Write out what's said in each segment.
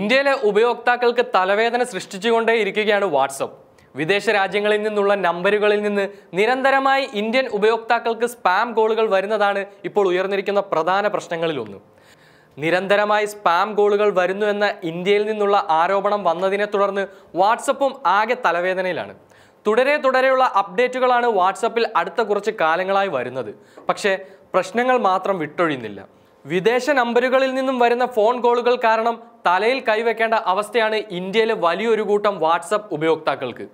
ഇന്ത്യയിലെ ഉപയോക്താക്കൾക്ക് തലവേദന സൃഷ്ടിച്ചുകൊണ്ടേ ഇരിക്കുകയാണ് വാട്സപ്പ് വിദേശ രാജ്യങ്ങളിൽ നിന്നുള്ള നമ്പറുകളിൽ നിന്ന് നിരന്തരമായി ഇന്ത്യൻ ഉപയോക്താക്കൾക്ക് സ്പാം കോളുകൾ വരുന്നതാണ് ഇപ്പോൾ ഉയർന്നിരിക്കുന്ന പ്രധാന പ്രശ്നങ്ങളിലൊന്ന് നിരന്തരമായി സ്പാം കോളുകൾ വരുന്നു എന്ന ഇന്ത്യയിൽ നിന്നുള്ള ആരോപണം വന്നതിനെ തുടർന്ന് വാട്സപ്പും ആകെ തലവേദനയിലാണ് തുടരെ തുടരെയുള്ള അപ്ഡേറ്റുകളാണ് വാട്സപ്പിൽ അടുത്ത കുറച്ച് കാലങ്ങളായി വരുന്നത് പക്ഷേ പ്രശ്നങ്ങൾ മാത്രം വിട്ടൊഴിയുന്നില്ല വിദേശ നമ്പറുകളിൽ നിന്നും വരുന്ന ഫോൺ കോളുകൾ കാരണം തലയിൽ കൈവയ്ക്കേണ്ട അവസ്ഥയാണ് ഇന്ത്യയിലെ വലിയൊരു കൂട്ടം വാട്സപ്പ് ഉപയോക്താക്കൾക്ക്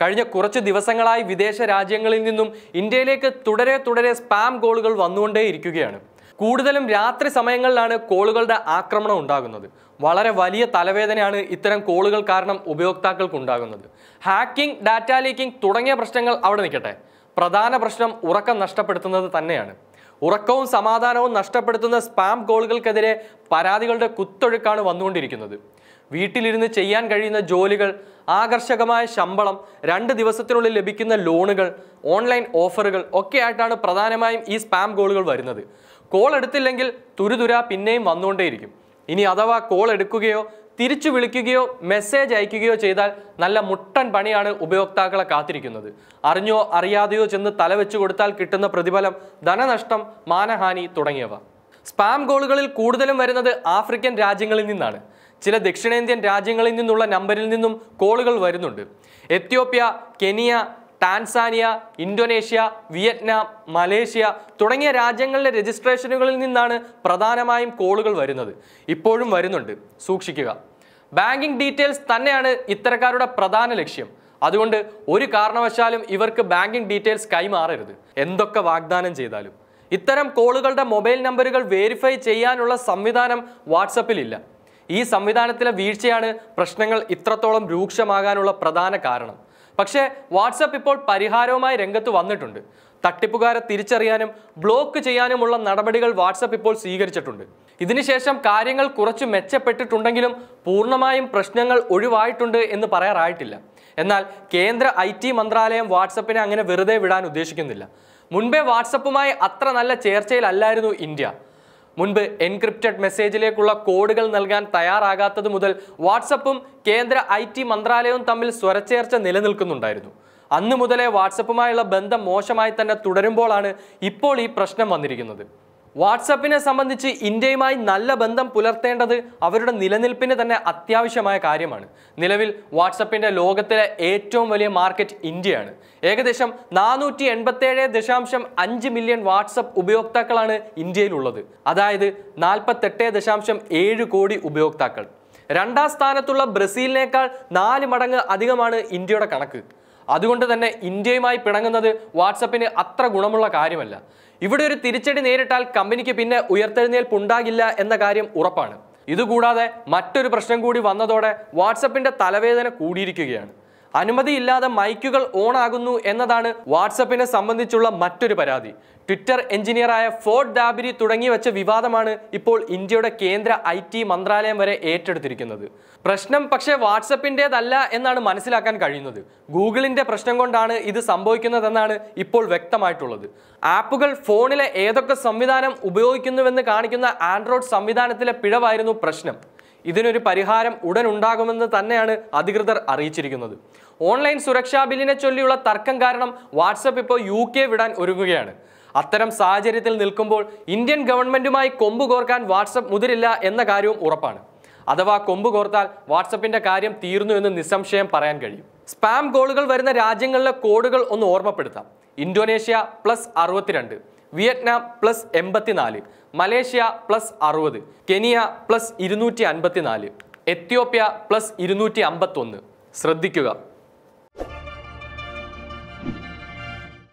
കഴിഞ്ഞ കുറച്ച് ദിവസങ്ങളായി വിദേശ രാജ്യങ്ങളിൽ നിന്നും ഇന്ത്യയിലേക്ക് തുടരെ തുടരെ സ്പാം കോളുകൾ വന്നുകൊണ്ടേയിരിക്കുകയാണ് കൂടുതലും രാത്രി സമയങ്ങളിലാണ് കോളുകളുടെ ആക്രമണം ഉണ്ടാകുന്നത് വളരെ വലിയ തലവേദനയാണ് ഇത്തരം കോളുകൾ കാരണം ഉപയോക്താക്കൾക്ക് ഉണ്ടാകുന്നത് ഹാക്കിംഗ് ഡാറ്റ ലീക്കിംഗ് തുടങ്ങിയ പ്രശ്നങ്ങൾ അവിടെ നിൽക്കട്ടെ പ്രധാന പ്രശ്നം ഉറക്കം നഷ്ടപ്പെടുത്തുന്നത് തന്നെയാണ് ഉറക്കവും സമാധാനവും നഷ്ടപ്പെടുത്തുന്ന സ്പാം കോളുകൾക്കെതിരെ പരാതികളുടെ കുത്തൊഴുക്കാണ് വന്നുകൊണ്ടിരിക്കുന്നത് വീട്ടിലിരുന്ന് ചെയ്യാൻ കഴിയുന്ന ജോലികൾ ആകർഷകമായ ശമ്പളം രണ്ട് ദിവസത്തിനുള്ളിൽ ലഭിക്കുന്ന ലോണുകൾ ഓൺലൈൻ ഓഫറുകൾ ഒക്കെയായിട്ടാണ് പ്രധാനമായും ഈ സ്പാം കോളുകൾ വരുന്നത് കോൾ എടുത്തില്ലെങ്കിൽ തുരുതുര പിന്നെയും വന്നുകൊണ്ടേയിരിക്കും ഇനി അഥവാ കോൾ എടുക്കുകയോ തിരിച്ചു വിളിക്കുകയോ മെസ്സേജ് അയക്കുകയോ ചെയ്താൽ നല്ല മുട്ടൻ പണിയാണ് ഉപയോക്താക്കളെ കാത്തിരിക്കുന്നത് അറിഞ്ഞോ അറിയാതെയോ ചെന്ന് തലവെച്ച് കൊടുത്താൽ കിട്ടുന്ന പ്രതിഫലം ധനനഷ്ടം മാനഹാനി തുടങ്ങിയവ സ്പാം ഗോളുകളിൽ കൂടുതലും വരുന്നത് ആഫ്രിക്കൻ രാജ്യങ്ങളിൽ നിന്നാണ് ചില ദക്ഷിണേന്ത്യൻ രാജ്യങ്ങളിൽ നിന്നുള്ള നമ്പറിൽ നിന്നും കോളുകൾ വരുന്നുണ്ട് Ethiopia Kenya Tanzania Indonesia Vietnam Malaysia തുടങ്ങിയ രാജ്യങ്ങളിലെ രജിസ്ട്രേഷനുകളിൽ നിന്നാണ് പ്രധാനമായും കോളുകൾ വരുന്നത് ഇപ്പോഴും വരുന്നുണ്ട് സൂക്ഷിക്കുക ബാങ്കിംഗ് ഡീറ്റെയിൽസ് തന്നെയാണ് ഇത്തരക്കാരുടെ പ്രധാന ലക്ഷ്യം അതുകൊണ്ട് ഒരു കാരണവശാലും ഇവർക്ക് ബാങ്കിംഗ് ഡീറ്റെയിൽസ് കൈമാറരുത് എന്തൊക്കെ വാഗ്ദാനം ചെയ്താലും ഇത്തരം കോളുകളുടെ മൊബൈൽ നമ്പറുകൾ വേരിഫൈ ചെയ്യാനുള്ള സംവിധാനം വാട്സപ്പിലില്ല ഈ സംവിധാനത്തിലെ വീഴ്ചയാണ് പ്രശ്നങ്ങൾ ഇത്രത്തോളം രൂക്ഷമാകാനുള്ള പ്രധാന കാരണം പക്ഷേ വാട്സപ്പ് ഇപ്പോൾ പരിഹാരവുമായി രംഗത്ത് വന്നിട്ടുണ്ട് തട്ടിപ്പുകാരെ തിരിച്ചറിയാനും ബ്ലോക്ക് ചെയ്യാനുമുള്ള നടപടികൾ വാട്സപ്പ് ഇപ്പോൾ സ്വീകരിച്ചിട്ടുണ്ട് ഇതിനുശേഷം കാര്യങ്ങൾ കുറച്ച് മെച്ചപ്പെട്ടിട്ടുണ്ടെങ്കിലും പൂർണ്ണമായും പ്രശ്നങ്ങൾ ഒഴിവായിട്ടുണ്ട് എന്ന് പറയാറായിട്ടില്ല എന്നാൽ കേന്ദ്ര ഐ ടി മന്ത്രാലയം വാട്സപ്പിനെ അങ്ങനെ വെറുതെ വിടാൻ ഉദ്ദേശിക്കുന്നില്ല മുൻപേ വാട്സപ്പുമായി അത്ര നല്ല ചേർച്ചയിലല്ലായിരുന്നു ഇന്ത്യ മുൻപ് എൻക്രിപ്റ്റഡ് മെസ്സേജിലേക്കുള്ള കോഡുകൾ നൽകാൻ തയ്യാറാകാത്തത് മുതൽ വാട്സപ്പും കേന്ദ്ര ഐ മന്ത്രാലയവും തമ്മിൽ സ്വരച്ചേർച്ച നിലനിൽക്കുന്നുണ്ടായിരുന്നു അന്നു മുതലേ വാട്സപ്പുമായുള്ള ബന്ധം മോശമായി തന്നെ തുടരുമ്പോഴാണ് ഇപ്പോൾ ഈ പ്രശ്നം വന്നിരിക്കുന്നത് വാട്സപ്പിനെ സംബന്ധിച്ച് ഇന്ത്യയുമായി നല്ല ബന്ധം പുലർത്തേണ്ടത് അവരുടെ നിലനിൽപ്പിന് തന്നെ അത്യാവശ്യമായ കാര്യമാണ് നിലവിൽ വാട്സപ്പിൻ്റെ ലോകത്തിലെ ഏറ്റവും വലിയ മാർക്കറ്റ് ഇന്ത്യയാണ് ഏകദേശം നാനൂറ്റി എൺപത്തേഴ് ദശാംശം അഞ്ച് മില്യൺ വാട്സപ്പ് ഉപയോക്താക്കളാണ് ഇന്ത്യയിലുള്ളത് അതായത് നാൽപ്പത്തെട്ട് ദശാംശം ഏഴ് കോടി ഉപയോക്താക്കൾ രണ്ടാം സ്ഥാനത്തുള്ള ബ്രസീലിനേക്കാൾ നാല് മടങ്ങ് അധികമാണ് ഇന്ത്യയുടെ കണക്ക് അതുകൊണ്ട് തന്നെ ഇന്ത്യയുമായി പിണങ്ങുന്നത് വാട്സപ്പിന് അത്ര ഗുണമുള്ള കാര്യമല്ല ഇവിടെ ഒരു തിരിച്ചടി നേരിട്ടാൽ കമ്പനിക്ക് പിന്നെ ഉണ്ടാകില്ല എന്ന കാര്യം ഉറപ്പാണ് ഇതുകൂടാതെ മറ്റൊരു പ്രശ്നം കൂടി വന്നതോടെ വാട്സപ്പിന്റെ തലവേദന കൂടിയിരിക്കുകയാണ് അനുമതിയില്ലാതെ മൈക്കുകൾ ഓൺ ആകുന്നു എന്നതാണ് വാട്സപ്പിനെ സംബന്ധിച്ചുള്ള മറ്റൊരു പരാതി ട്വിറ്റർ എഞ്ചിനീയറായ ഫോർഡ് ഡാബിരി തുടങ്ങി വെച്ച വിവാദമാണ് ഇപ്പോൾ ഇന്ത്യയുടെ കേന്ദ്ര ഐ ടി മന്ത്രാലയം വരെ ഏറ്റെടുത്തിരിക്കുന്നത് പ്രശ്നം പക്ഷേ വാട്സപ്പിൻ്റേതല്ല എന്നാണ് മനസ്സിലാക്കാൻ കഴിയുന്നത് ഗൂഗിളിൻ്റെ പ്രശ്നം കൊണ്ടാണ് ഇത് സംഭവിക്കുന്നതെന്നാണ് ഇപ്പോൾ വ്യക്തമായിട്ടുള്ളത് ആപ്പുകൾ ഫോണിലെ ഏതൊക്കെ സംവിധാനം ഉപയോഗിക്കുന്നുവെന്ന് കാണിക്കുന്ന ആൻഡ്രോയിഡ് സംവിധാനത്തിലെ പിഴവായിരുന്നു പ്രശ്നം ഇതിനൊരു പരിഹാരം ഉടൻ ഉണ്ടാകുമെന്ന് തന്നെയാണ് അധികൃതർ അറിയിച്ചിരിക്കുന്നത് ഓൺലൈൻ സുരക്ഷാ ബില്ലിനെ ചൊല്ലിയുള്ള തർക്കം കാരണം വാട്സപ്പ് ഇപ്പോൾ യു കെ വിടാൻ ഒരുങ്ങുകയാണ് അത്തരം സാഹചര്യത്തിൽ നിൽക്കുമ്പോൾ ഇന്ത്യൻ ഗവൺമെൻറ്റുമായി കൊമ്പ് കോർക്കാൻ വാട്സപ്പ് മുതിരില്ല എന്ന കാര്യവും ഉറപ്പാണ് അഥവാ കൊമ്പ് കോർത്താൽ വാട്സപ്പിൻ്റെ കാര്യം തീർന്നു എന്ന് നിസ്സംശയം പറയാൻ കഴിയും സ്പാം കോളുകൾ വരുന്ന രാജ്യങ്ങളിലെ കോഡുകൾ ഒന്ന് ഓർമ്മപ്പെടുത്താം ഇന്തോനേഷ്യ പ്ലസ് അറുപത്തിരണ്ട് വിയറ്റ്നാം പ്ലസ് എൺപത്തിനാല് മലേഷ്യ പ്ലസ് അറുപത് കെനിയ പ്ലസ് ഇരുന്നൂറ്റി അൻപത്തിനാല് എത്യോപ്യ പ്ലസ് ഇരുന്നൂറ്റി അമ്പത്തൊന്ന് ശ്രദ്ധിക്കുക